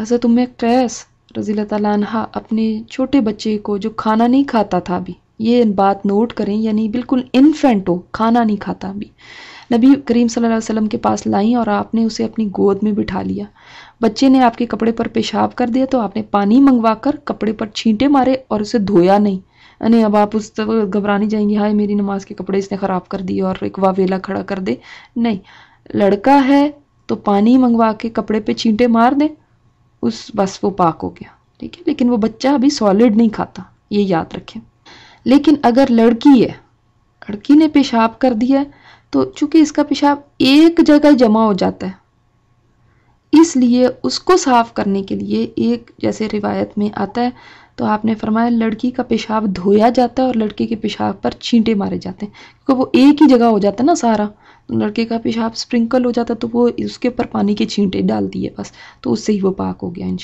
हज़रत अच्छा, तो उम्म कैस रज़ी तह अपने छोटे बच्चे को जो खाना नहीं खाता था अभी ये बात नोट करें यानी बिल्कुल इन्फेंट हो खाना नहीं खाता अभी नबी करीम सल्लल्लाहु अलैहि वसल्लम के पास लाई और आपने उसे अपनी गोद में बिठा लिया बच्चे ने आपके कपड़े पर पेशाब कर दिया तो आपने पानी मंगवा कर कपड़े पर छींटे मारे और उसे धोया नहीं यानी अब आप उस तो घबराने जाएंगे हाय मेरी नमाज के कपड़े इसने ख़राब कर दिए और एक वावेला खड़ा कर दे नहीं लड़का है तो पानी मंगवा के कपड़े पर छींटे मार दें उस बस वो पाक हो गया ठीक है लेकिन वो बच्चा अभी सॉलिड नहीं खाता ये याद रखें लेकिन अगर लड़की है लड़की ने पेशाब कर दिया है तो चूंकि इसका पेशाब एक जगह जमा हो जाता है इसलिए उसको साफ करने के लिए एक जैसे रिवायत में आता है तो आपने फरमाया लड़की का पेशाब धोया जाता है और लड़के के पेशाब पर छींटे मारे जाते हैं क्योंकि वो एक ही जगह हो जाता है ना सारा तो लड़के का पेशाब स्प्रिंकल हो जाता तो वो उसके ऊपर पानी के छींटे डाल दिए बस तो उससे ही वो पाक हो गया इन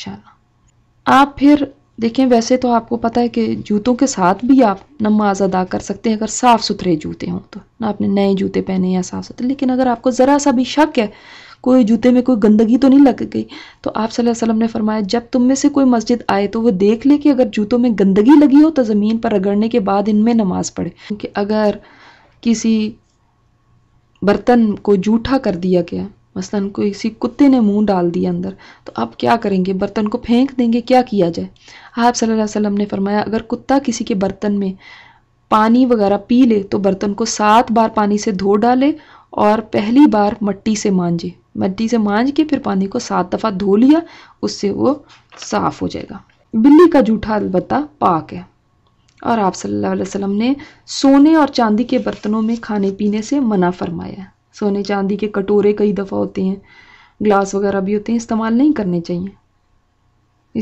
आप फिर देखें वैसे तो आपको पता है कि जूतों के साथ भी आप नमाज अदा कर सकते हैं अगर साफ़ सुथरे जूते हों तो ना आपने नए जूते पहने या साफ़ सुथरे लेकिन अगर आपको ज़रा सा भी शक है कोई जूते में कोई गंदगी तो नहीं लग गई तो आप सल्लल्लाहु अलैहि वसल्लम ने फरमाया जब तुम में से कोई मस्जिद आए तो वो देख ले कि अगर जूतों में गंदगी लगी हो तो ज़मीन पर रगड़ने के बाद इनमें नमाज पढ़े क्योंकि अगर किसी बर्तन को जूठा कर दिया गया मसलन कोई किसी कुत्ते ने मुंह डाल दिया अंदर तो आप क्या करेंगे बर्तन को फेंक देंगे क्या किया जाए आप सल्लल्लाहु अलैहि वसल्लम ने फरमाया अगर कुत्ता किसी के बर्तन में पानी वगैरह पी ले तो बर्तन को सात बार पानी से धो डाले और पहली बार मट्टी से मांजे मट्टी से मांझ के फिर पानी को सात दफ़ा धो लिया उससे वो साफ़ हो जाएगा बिल्ली का जूठा अलबत्ता पाक है और आप सल्लल्लाहु अलैहि वसल्लम ने सोने और चांदी के बर्तनों में खाने पीने से मना फरमाया है सोने चांदी के कटोरे कई दफ़ा होते हैं ग्लास वगैरह भी होते हैं इस्तेमाल नहीं करने चाहिए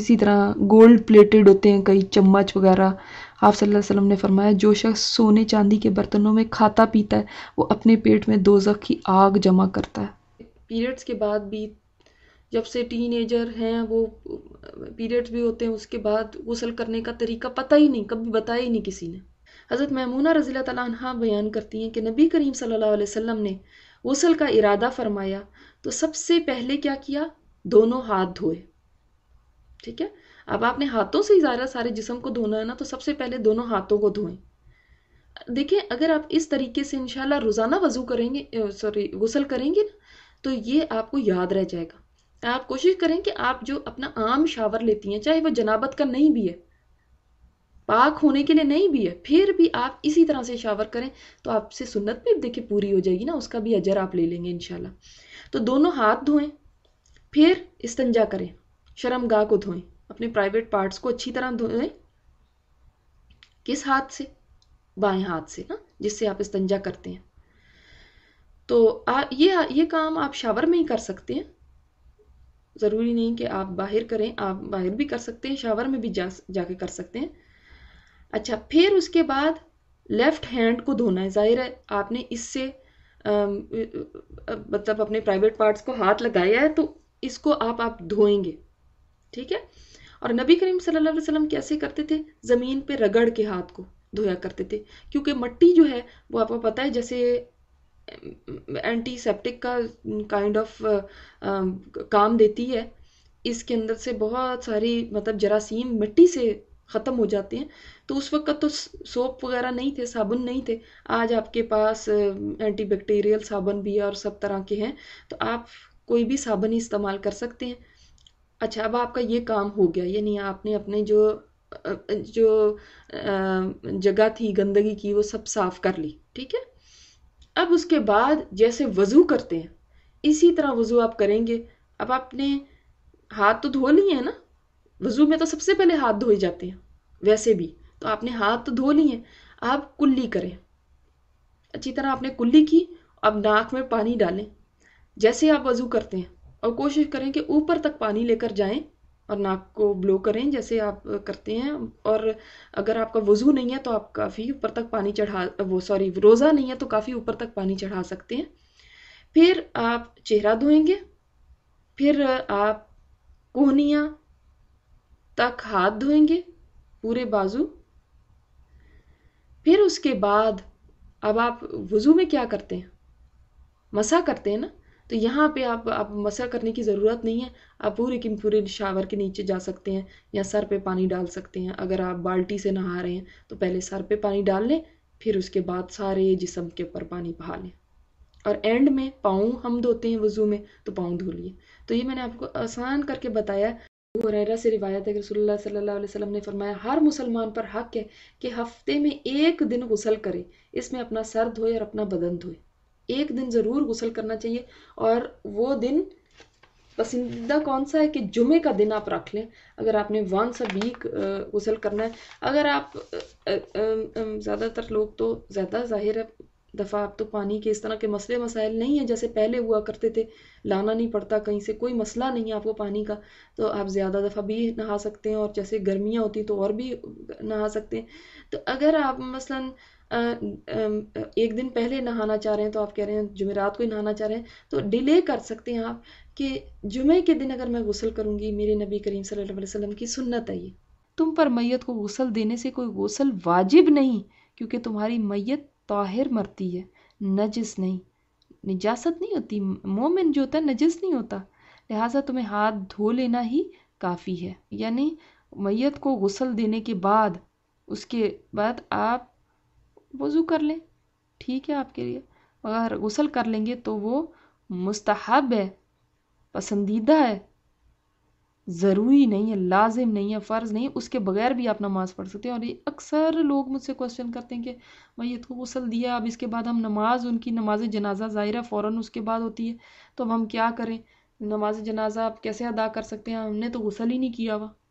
इसी तरह गोल्ड प्लेटेड होते हैं कई चम्मच वगैरह आप सल्लल्लाहु अलैहि वसल्लम ने फरमाया जो शख्स सोने चांदी के बर्तनों में खाता पीता है वो अपने पेट में दोजख की आग जमा करता है पीरियड्स के बाद भी जब से टीनेजर हैं वो पीरियड्स भी होते हैं उसके बाद गसल करने का तरीका पता ही नहीं कभी बताया ही नहीं किसी ने हज़रत ममूना रज़ी तह बयान करती हैं कि नबी करीम सल्लल्लाहु अलैहि वसल्लम ने गसल का इरादा फरमाया तो सबसे पहले क्या किया दोनों हाथ धोए ठीक है अब आपने हाथों से ही सारे जिसम को धोना है ना तो सबसे पहले दोनों हाथों को धोएं देखें अगर आप इस तरीके से इनशाला रोज़ाना वजू करेंगे सॉरी गसल करेंगे ना तो ये आपको याद रह जाएगा आप कोशिश करें कि आप जो अपना आम शावर लेती हैं चाहे वो जनाबत का नहीं भी है पाक होने के लिए नहीं भी है फिर भी आप इसी तरह से शावर करें तो आपसे सुन्नत भी देखिए पूरी हो जाएगी ना उसका भी अजर आप ले लेंगे इनशाला तो दोनों हाथ धोएं फिर इस्तंजा करें शर्मगाह को धोएं अपने प्राइवेट पार्ट्स को अच्छी तरह धोएं किस हाथ से बाएं हाथ से ना जिससे आप इस्तंजा करते हैं तो आ, ये ये काम आप शावर में ही कर सकते हैं ज़रूरी नहीं कि आप बाहर करें आप बाहर भी कर सकते हैं शावर में भी जा जाके कर सकते हैं अच्छा फिर उसके बाद लेफ़्ट हैंड को धोना है ज़ाहिर है आपने इससे मतलब अपने प्राइवेट पार्ट्स को हाथ लगाया है तो इसको आप आप धोएंगे ठीक है और नबी करीम सल्लल्लाहु अलैहि वसल्लम कैसे करते थे ज़मीन पे रगड़ के हाथ को धोया करते थे क्योंकि मट्टी जो है वो आपको पता है जैसे एंटीसेप्टिक का काइंड ऑफ uh, um, काम देती है इसके अंदर से बहुत सारी मतलब जरासीम मिट्टी से ख़त्म हो जाते हैं तो उस वक्त तो सोप वगैरह नहीं थे साबुन नहीं थे आज आपके पास एंटीबैक्टीरियल uh, साबुन भी है और सब तरह के हैं तो आप कोई भी साबुन ही इस्तेमाल कर सकते हैं अच्छा अब आपका ये काम हो गया यानी आपने अपने जो जो जगह थी गंदगी की वो सब साफ़ कर ली ठीक है अब उसके बाद जैसे वज़ू करते हैं इसी तरह वज़ू आप करेंगे अब आपने हाथ तो धो लिए हैं ना वज़ू में तो सबसे पहले हाथ धोए जाते हैं वैसे भी तो आपने हाथ तो धो लिए आप कुल्ली करें अच्छी तरह आपने कुल्ली की अब नाक में पानी डालें जैसे आप वज़ू करते हैं और कोशिश करें कि ऊपर तक पानी लेकर जाएं और नाक को ब्लो करें जैसे आप करते हैं और अगर आपका वज़ू नहीं है तो आप काफ़ी ऊपर तक पानी चढ़ा वो सॉरी रोज़ा नहीं है तो काफ़ी ऊपर तक पानी चढ़ा सकते हैं फिर आप चेहरा धोएंगे फिर आप कोहनिया तक हाथ धोएंगे पूरे बाजू फिर उसके बाद अब आप वज़ू में क्या करते हैं मसा करते हैं ना तो यहाँ पे आप आप मसा करने की ज़रूरत नहीं है आप पूरे के पूरे शावर के नीचे जा सकते हैं या सर पे पानी डाल सकते हैं अगर आप बाल्टी से नहा रहे हैं तो पहले सर पे पानी डाल लें फिर उसके बाद सारे जिसम के ऊपर पानी बहा लें और एंड में पाँव हम धोते हैं वज़ू में तो पाँव धो लिए तो ये मैंने आपको आसान करके बताया हुरैरा से रिवायत है कि रसोल्ला सल्लल्लाहु अलैहि वसल्लम ने फरमाया हर मुसलमान पर हक है कि हफ्ते में एक दिन गसल करे इसमें अपना सर धोए और अपना बदन धोए एक दिन ज़रूर गुसल करना चाहिए और वो दिन पसंदीदा कौन सा है कि जुमे का दिन आप रख लें अगर आपने वंस अ वीक गुसल करना है अगर आप ज़्यादातर लोग तो ज़्यादा जाहिर है दफ़ा आप तो पानी के इस तरह के मसले मसाइल नहीं हैं जैसे पहले हुआ करते थे लाना नहीं पड़ता कहीं से कोई मसला नहीं है आपको पानी का तो आप ज़्यादा दफ़ा भी नहा सकते हैं और जैसे गर्मियाँ होती तो और भी नहा सकते हैं तो अगर आप मसलन एक दिन पहले नहाना चाह रहे हैं तो आप कह रहे हैं जुमेरात को ही नहाना चाह रहे हैं तो डिले कर सकते हैं आप कि जुमे के दिन अगर मैं गुसल करूँगी मेरे नबी करीम सल्लल्लाहु अलैहि वसल्लम की सुन्नत है ये तुम पर मैत को गुसल देने से कोई गुसल वाजिब नहीं क्योंकि तुम्हारी मैयत ताहिर मरती है नजस नहीं निजासत नहीं होती मोमिन जो होता है नजस नहीं होता लिहाजा तुम्हें हाथ धो लेना ही काफ़ी है यानी मैयत को गसल देने के बाद उसके बाद आप वज़ू कर लें ठीक है आपके लिए अगर गसल कर लेंगे तो वो मुस्तहब है पसंदीदा है ज़रूरी नहीं है लाजिम नहीं है फ़र्ज़ नहीं उसके बगैर भी आप नमाज़ पढ़ सकते हैं और ये अक्सर लोग मुझसे क्वेश्चन करते हैं कि भाई ये तो गसल दिया अब इसके बाद हम नमाज़ उनकी नमाज जनाजा ज़ाहिर है फ़ौर उसके बाद होती है तो अब हम क्या करें नमाज जनाजा आप कैसे अदा कर सकते हैं हमने तो गसल ही नहीं किया हुआ